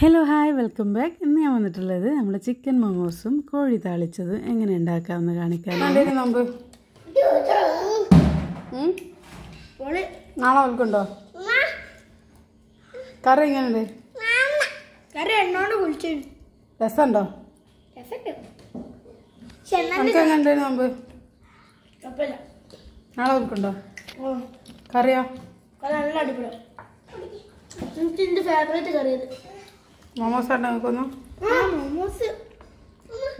hello hi welcome back ഇന്ന് ഞാൻ വന്നിട്ടുള്ളത് നമ്മൾ ചിക്കൻ മൊമോസും കോഴി താളിച്ചതും എങ്ങനെ ഉണ്ടാക്കാമെന്ന് കാണിക്കാൻ നമുക്ക് നാളെ വിൽക്കുണ്ടോ കറി എങ്ങനെയുണ്ട് കറി എന്നോട് വിളിച്ചു രസമുണ്ടോ നമുക്ക് എങ്ങനെയുണ്ടായിരുന്നു മുമ്പ് നാളെ വിൽക്കുണ്ടോ കറിയോ കറി നല്ല അടിപൊളിയാണ് ഫേവറേറ്റ് കറിയത് മോമോസ് ഉണ്ടാക്കുന്നു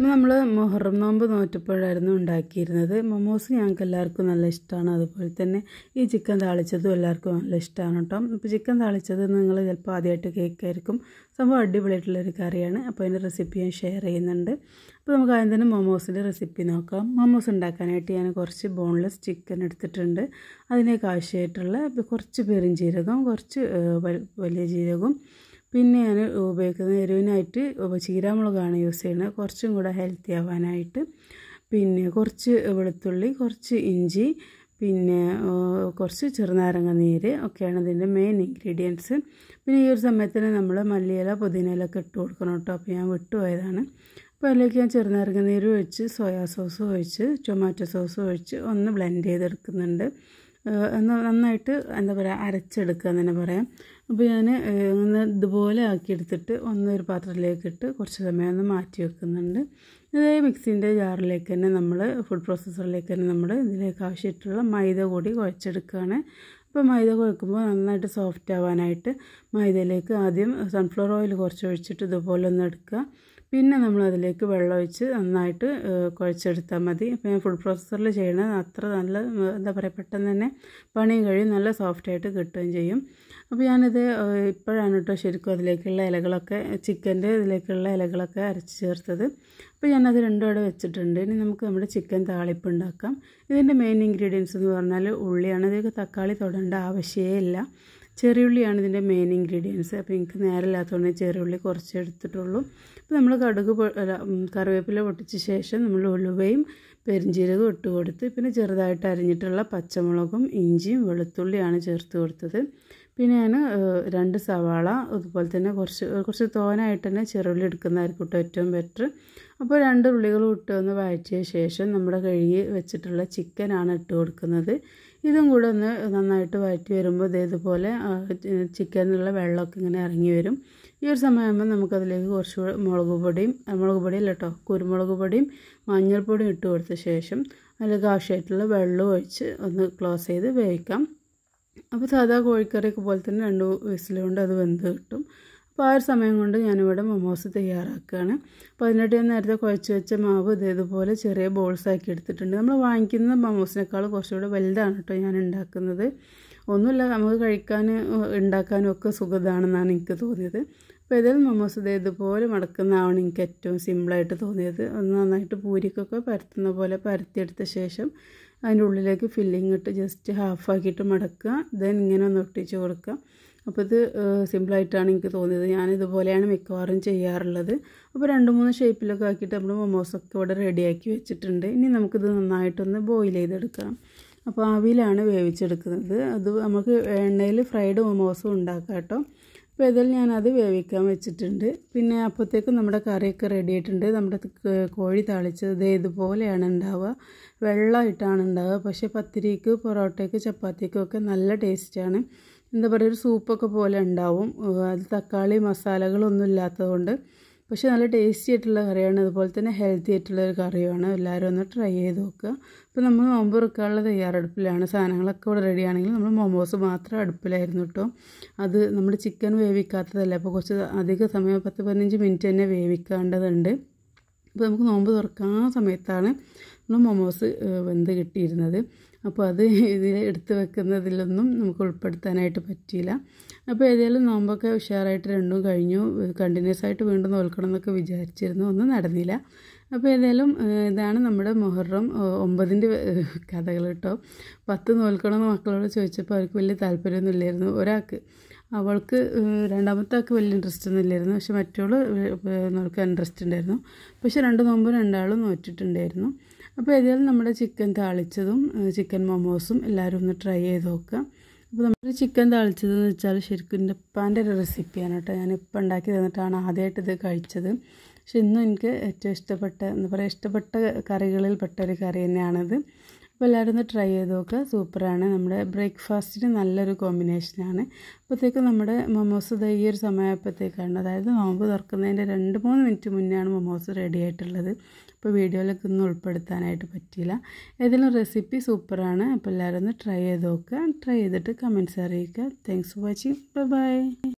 നമ്മൾ മുഹറം നോമ്പ് നോറ്റപ്പോഴായിരുന്നു ഉണ്ടാക്കിയിരുന്നത് മൊമോസ് ഞങ്ങൾക്ക് എല്ലാവർക്കും നല്ല ഇഷ്ടമാണ് അതുപോലെ തന്നെ ഈ ചിക്കൻ താളിച്ചതും എല്ലാവർക്കും നല്ല ഇഷ്ടമാണ് കേട്ടോ അപ്പോൾ ചിക്കൻ താളിച്ചത് നിങ്ങൾ ചിലപ്പോൾ ആദ്യമായിട്ട് കേൾക്കായിരിക്കും സംഭവം അടിപൊളിയായിട്ടുള്ളൊരു കറിയാണ് അപ്പോൾ അതിൻ്റെ റെസിപ്പി ഞാൻ ഷെയർ ചെയ്യുന്നുണ്ട് അപ്പോൾ നമുക്ക് ആദ്യം തന്നെ മൊമോസിൻ്റെ റെസിപ്പി നോക്കാം മൊമോസ് ഉണ്ടാക്കാനായിട്ട് ഞാൻ കുറച്ച് ബോൺലെസ് ചിക്കൻ എടുത്തിട്ടുണ്ട് അതിനേക്ക് ആവശ്യമായിട്ടുള്ള കുറച്ച് പെരും ജീരകം കുറച്ച് വലിയ ജീരകവും പിന്നെ ഞാൻ ഉപയോഗിക്കുന്നത് എരിവിനായിട്ട് ചീരാമുളകാണ് യൂസ് ചെയ്യുന്നത് കുറച്ചും കൂടെ ഹെൽത്തി ആവാനായിട്ട് പിന്നെ കുറച്ച് വെളുത്തുള്ളി കുറച്ച് ഇഞ്ചി പിന്നെ കുറച്ച് ചെറുനാരങ്ങ നീര് ഒക്കെയാണ് ഇതിൻ്റെ മെയിൻ ഇൻഗ്രീഡിയൻസ് പിന്നെ ഈ ഒരു സമയത്തിന് നമ്മൾ മല്ലിയില പുതിനയില ഒക്കെ ഇട്ട് കൊടുക്കണം കേട്ടോ അപ്പോൾ ഞാൻ വിട്ടുപോയതാണ് അപ്പോൾ അതിലേക്ക് ഞാൻ ചെറുനാരങ്ങ നീര് ഒഴിച്ച് സോയാ സോസ് ഒഴിച്ച് ടൊമാറ്റോ സോസ് ഒഴിച്ച് ഒന്ന് ബ്ലെൻഡ് ചെയ്തെടുക്കുന്നുണ്ട് നന്നായിട്ട് എന്താ പറയുക അരച്ചെടുക്കുക എന്ന് തന്നെ പറയാം അപ്പോൾ ഞാൻ ഇങ്ങനെ ഇതുപോലെ ആക്കിയെടുത്തിട്ട് ഒന്ന് ഒരു പാത്രത്തിലേക്ക് ഇട്ട് കുറച്ച് സമയം ഒന്ന് മാറ്റി വെക്കുന്നുണ്ട് ഇതേ മിക്സിൻ്റെ ജാറിലേക്ക് തന്നെ നമ്മൾ ഫുഡ് പ്രോസസ്സറിലേക്ക് തന്നെ നമ്മൾ ഇതിലേക്ക് ആവശ്യമായിട്ടുള്ള മൈദ കൂടി കുഴച്ചെടുക്കുകയാണ് അപ്പോൾ മൈദ കുഴക്കുമ്പോൾ നന്നായിട്ട് സോഫ്റ്റ് ആവാനായിട്ട് മൈദയിലേക്ക് ആദ്യം സൺഫ്ലവർ ഓയിൽ കുറച്ച് ഒഴിച്ചിട്ട് ഇതുപോലെ ഒന്ന് എടുക്കുക പിന്നെ നമ്മൾ അതിലേക്ക് വെള്ളമൊഴിച്ച് നന്നായിട്ട് കുഴച്ചെടുത്താൽ മതി അപ്പോൾ ഞാൻ ഫുൾ പ്രോസസ്സറിൽ ചെയ്യണത് അത്ര നല്ല എന്താ പറയുക പെട്ടെന്ന് തന്നെ പണിയും കഴിയും നല്ല സോഫ്റ്റായിട്ട് കിട്ടുകയും ചെയ്യും അപ്പോൾ ഞാനിത് ഇപ്പോഴാണ് കേട്ടോ ശരിക്കും അതിലേക്കുള്ള ഇലകളൊക്കെ ചിക്കൻ്റെ ഇതിലേക്കുള്ള ഇലകളൊക്കെ അരച്ച് ചേർത്തത് അപ്പോൾ ഞാനത് രണ്ടും അവിടെ വെച്ചിട്ടുണ്ട് ഇനി നമുക്ക് നമ്മുടെ ചിക്കൻ താളിപ്പ് ഉണ്ടാക്കാം ഇതിൻ്റെ മെയിൻ ഇൻഗ്രീഡിയൻസ് എന്ന് പറഞ്ഞാൽ ഉള്ളിയാണ് ഇതിലേക്ക് തക്കാളി തൊടേണ്ട ആവശ്യമേ ഇല്ല ചെറിയുള്ളിയാണ് ഇതിൻ്റെ മെയിൻ ഇൻഗ്രീഡിയൻസ് അപ്പോൾ എനിക്ക് നേരമില്ലാത്തതുകൊണ്ട് ചെറിയുള്ളി കുറച്ച് എടുത്തിട്ടുള്ളൂ അപ്പോൾ നമ്മൾ കടുക് കറിവേപ്പില പൊട്ടിച്ച ശേഷം നമ്മൾ ഉലുവയും പെരിഞ്ചീരകം ഇട്ട് കൊടുത്ത് പിന്നെ ചെറുതായിട്ട് അരിഞ്ഞിട്ടുള്ള പച്ചമുളകും ഇഞ്ചിയും വെളുത്തുള്ളിയാണ് ചേർത്ത് കൊടുത്തത് പിന്നെ ഞാൻ രണ്ട് സവാള അതുപോലെ തന്നെ കുറച്ച് കുറച്ച് തോനായിട്ട് തന്നെ ചെറുള്ളി എടുക്കുന്നതായിരിക്കും കേട്ടോ ഏറ്റവും ബെറ്റർ അപ്പോൾ രണ്ട് ഉള്ളികളും ഇട്ട് ഒന്ന് വഴറ്റിയ ശേഷം നമ്മുടെ കഴുകി വെച്ചിട്ടുള്ള ചിക്കനാണ് ഇട്ട് കൊടുക്കുന്നത് ഇതും കൂടെ ഒന്ന് നന്നായിട്ട് വഴറ്റി വരുമ്പോൾ ഇതേതുപോലെ ചിക്കനിലുള്ള വെള്ളമൊക്കെ ഇങ്ങനെ ഇറങ്ങി വരും ഈ ഒരു സമയമാകുമ്പോൾ നമുക്കതിലേക്ക് കുറച്ച് മുളക് പൊടിയും മുളക് പൊടിയല്ല കേട്ടോ കുരുമുളക് പൊടിയും മഞ്ഞൾപ്പൊടിയും ഇട്ട് കൊടുത്ത ശേഷം അതിലേക്ക് ആവശ്യമായിട്ടുള്ള വെള്ളം ഒഴിച്ച് ഒന്ന് ക്ലോസ് ചെയ്ത് വേവിക്കാം അപ്പോൾ സാധാ കോഴിക്കറിയൊക്കെ പോലെ തന്നെ രണ്ട് വിസിലുകൊണ്ട് അത് വെന്ത് കിട്ടും അപ്പോൾ ആ ഒരു സമയം കൊണ്ട് ഞാനിവിടെ മൊമോസ് തയ്യാറാക്കുകയാണ് അപ്പോൾ അതിനായിട്ട് ഞാൻ നേരത്തെ കുഴച്ച് വെച്ച മാവ് ഇതേതുപോലെ ചെറിയ ബോൾസ് ആക്കി എടുത്തിട്ടുണ്ട് നമ്മൾ വാങ്ങിക്കുന്ന മൊമോസിനേക്കാൾ കുറച്ചുകൂടെ വലുതാണ് കേട്ടോ ഞാൻ ഉണ്ടാക്കുന്നത് ഒന്നുമില്ല നമുക്ക് കഴിക്കാൻ ഉണ്ടാക്കാനും ഒക്കെ സുഖതാണെന്നാണ് എനിക്ക് തോന്നിയത് അപ്പോൾ ഇതിൽ മൊമോസ് ഇതേതുപോലെ മടക്കുന്നതാണ് എനിക്ക് ഏറ്റവും സിമ്പിളായിട്ട് തോന്നിയത് ഒന്ന് നന്നായിട്ട് പൂരിക്കൊക്കെ പരത്തുന്ന പോലെ പരത്തിയെടുത്ത ശേഷം അതിൻ്റെ ഉള്ളിലേക്ക് ഫില്ലിങ് ഇട്ട് ജസ്റ്റ് ഹാഫാക്കിയിട്ട് മടക്കുക ദെൻ ഇങ്ങനെ ഒന്ന് ഒട്ടിച്ച് കൊടുക്കുക അപ്പോൾ ഇത് സിമ്പിളായിട്ടാണ് എനിക്ക് തോന്നിയത് ഞാനിതുപോലെയാണ് മിക്കവാറും ചെയ്യാറുള്ളത് അപ്പോൾ രണ്ട് മൂന്ന് ഷേപ്പിലൊക്കെ ആക്കിയിട്ട് നമ്മൾ മൊമോസൊക്കെ ഇവിടെ റെഡിയാക്കി വെച്ചിട്ടുണ്ട് ഇനി നമുക്കിത് നന്നായിട്ടൊന്ന് ബോയിൽ ചെയ്തെടുക്കാം അപ്പോൾ ആവിയിലാണ് വേവിച്ചെടുക്കുന്നത് അത് നമുക്ക് എണ്ണയിൽ ഫ്രൈഡ് മൊമോസും ഉണ്ടാക്കാം കേട്ടോ അപ്പോൾ ഞാനത് വേവിക്കാൻ വെച്ചിട്ടുണ്ട് പിന്നെ അപ്പോഴത്തേക്കും നമ്മുടെ കറിയൊക്കെ റെഡി ആയിട്ടുണ്ട് നമ്മുടെ കോഴി ഇത് ഇതുപോലെയാണ് ഉണ്ടാവുക വെള്ളമായിട്ടാണ് ഉണ്ടാവുക പക്ഷേ പത്തിരിക്ക് പൊറോട്ടയ്ക്ക് ചപ്പാത്തിക്കും ഒക്കെ നല്ല ടേസ്റ്റാണ് എന്താ പറയുക ഒരു സൂപ്പൊക്കെ പോലെ ഉണ്ടാവും അത് തക്കാളി മസാലകളൊന്നും ഇല്ലാത്തതുകൊണ്ട് പക്ഷേ നല്ല ടേസ്റ്റി ആയിട്ടുള്ള കറിയാണ് അതുപോലെ തന്നെ ഹെൽത്തി ആയിട്ടുള്ള ഒരു കറിയാണ് എല്ലാവരും ഒന്ന് ട്രൈ ചെയ്ത് നോക്കുക അപ്പോൾ നമ്മൾ നോമ്പ് തുറക്കാനുള്ള തയ്യാറെടുപ്പിലാണ് സാധനങ്ങളൊക്കെ ഇവിടെ റെഡി ആണെങ്കിൽ നമ്മൾ മോമോസ് മാത്രം അടുപ്പിലായിരുന്നു കേട്ടോ അത് നമ്മൾ ചിക്കൻ വേവിക്കാത്തതല്ല അപ്പോൾ കുറച്ച് അധിക സമയം പത്ത് പതിനഞ്ച് മിനിറ്റ് തന്നെ വേവിക്കേണ്ടതുണ്ട് അപ്പോൾ നമുക്ക് നോമ്പ് തുറക്കാൻ സമയത്താണ് നമ്മൾ മോമോസ് വെന്ത് കിട്ടിയിരുന്നത് അപ്പോൾ അത് ഇതിൽ എടുത്ത് വെക്കുന്നതിലൊന്നും നമുക്ക് ഉൾപ്പെടുത്താനായിട്ട് പറ്റിയില്ല അപ്പോൾ ഏതായാലും നോമ്പൊക്കെ ഉഷാറായിട്ട് രണ്ടും കഴിഞ്ഞു കണ്ടിന്യൂസ് ആയിട്ട് വീണ്ടും നോൽക്കണം എന്നൊക്കെ വിചാരിച്ചിരുന്നു ഒന്നും നടന്നില്ല അപ്പോൾ ഏതായാലും ഇതാണ് നമ്മുടെ മൊഹറം ഒമ്പതിൻ്റെ കഥകൾ കേട്ടോ പത്ത് നോൽക്കണമെന്ന് മക്കളോട് ചോദിച്ചപ്പോൾ അവർക്ക് വലിയ താല്പര്യമൊന്നും ഇല്ലായിരുന്നു ഒരാൾക്ക് അവൾക്ക് രണ്ടാമത്തെ ആൾക്ക് വലിയ ഇൻട്രസ്റ്റ് ഒന്നും ഇല്ലായിരുന്നു പക്ഷെ മറ്റോള് നോൽക്കാൻ ഇൻട്രസ്റ്റ് ഉണ്ടായിരുന്നു പക്ഷെ രണ്ട് നോമ്പ് രണ്ടാളും നോറ്റിട്ടുണ്ടായിരുന്നു അപ്പോൾ ഇതിൽ നമ്മുടെ ചിക്കൻ താളിച്ചതും ചിക്കൻ മൊമോസും എല്ലാവരും ഒന്ന് ട്രൈ ചെയ്ത് നോക്കുക അപ്പോൾ നമ്മൾ ചിക്കൻ താളിച്ചതെന്ന് വെച്ചാൽ ശരിക്കും എൻ്റെ ഉപ്പാൻ്റെ ഒരു റെസിപ്പിയാണ് കേട്ടോ ഞാൻ ഇപ്പം ഉണ്ടാക്കി തന്നിട്ടാണ് ആദ്യമായിട്ട് ഇത് കഴിച്ചത് പക്ഷെ ഇന്നും എനിക്ക് ഏറ്റവും ഇഷ്ടപ്പെട്ട എന്താ പറയുക ഇഷ്ടപ്പെട്ട കറികളിൽപ്പെട്ട ഒരു കറി തന്നെയാണിത് അപ്പോൾ എല്ലാവരും ഒന്ന് ട്രൈ ചെയ്ത് നോക്കുക സൂപ്പറാണ് നമ്മുടെ ബ്രേക്ക്ഫാസ്റ്റിന് നല്ലൊരു കോമ്പിനേഷനാണ് അപ്പോഴത്തേക്കും നമ്മുടെ മൊമോസ് ഈ ഒരു സമയമായപ്പോഴത്തേക്കാണ് അതായത് നോമ്പ് തുറക്കുന്നതിൻ്റെ രണ്ട് മൂന്ന് മിനിറ്റ് മുന്നെയാണ് മൊമോസ് റെഡി ആയിട്ടുള്ളത് അപ്പോൾ വീഡിയോയിലൊക്കെ ഒന്നും ഉൾപ്പെടുത്താനായിട്ട് പറ്റിയില്ല ഏതെങ്കിലും റെസിപ്പി സൂപ്പറാണ് അപ്പോൾ എല്ലാവരും ഒന്ന് ട്രൈ ചെയ്ത് നോക്കുക ട്രൈ ചെയ്തിട്ട് കമൻസ് അറിയിക്കുക താങ്ക്സ് ഫോർ വാച്ചിങ് ബൈ